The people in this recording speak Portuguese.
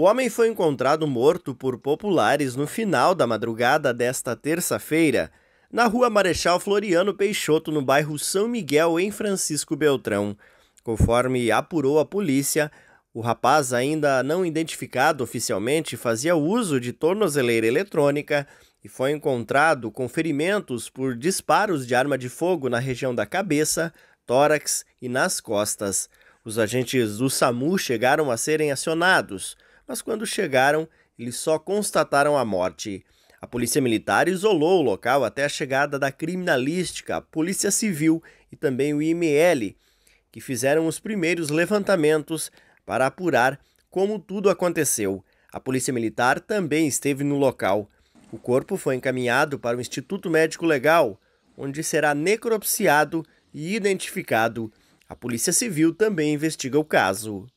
O homem foi encontrado morto por populares no final da madrugada desta terça-feira, na rua Marechal Floriano Peixoto, no bairro São Miguel, em Francisco Beltrão. Conforme apurou a polícia, o rapaz, ainda não identificado oficialmente, fazia uso de tornozeleira eletrônica e foi encontrado com ferimentos por disparos de arma de fogo na região da cabeça, tórax e nas costas. Os agentes do SAMU chegaram a serem acionados mas quando chegaram, eles só constataram a morte. A polícia militar isolou o local até a chegada da criminalística, a polícia civil e também o IML, que fizeram os primeiros levantamentos para apurar como tudo aconteceu. A polícia militar também esteve no local. O corpo foi encaminhado para o Instituto Médico Legal, onde será necropsiado e identificado. A Polícia Civil também investiga o caso.